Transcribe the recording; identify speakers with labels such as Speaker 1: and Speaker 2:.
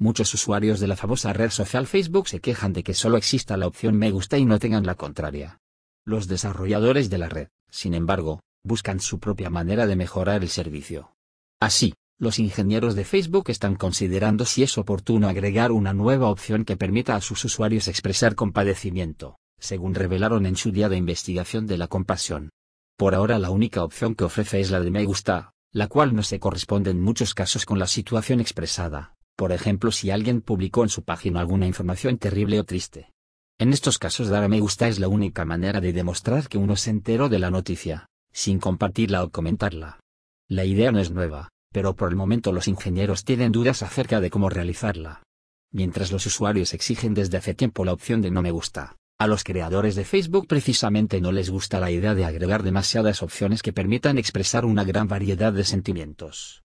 Speaker 1: Muchos usuarios de la famosa red social Facebook se quejan de que solo exista la opción me gusta y no tengan la contraria. Los desarrolladores de la red, sin embargo, buscan su propia manera de mejorar el servicio. Así, los ingenieros de Facebook están considerando si es oportuno agregar una nueva opción que permita a sus usuarios expresar compadecimiento, según revelaron en su día de investigación de la compasión. Por ahora la única opción que ofrece es la de me gusta, la cual no se corresponde en muchos casos con la situación expresada por ejemplo si alguien publicó en su página alguna información terrible o triste. En estos casos dar a me gusta es la única manera de demostrar que uno se enteró de la noticia, sin compartirla o comentarla. La idea no es nueva, pero por el momento los ingenieros tienen dudas acerca de cómo realizarla. Mientras los usuarios exigen desde hace tiempo la opción de no me gusta, a los creadores de Facebook precisamente no les gusta la idea de agregar demasiadas opciones que permitan expresar una gran variedad de sentimientos.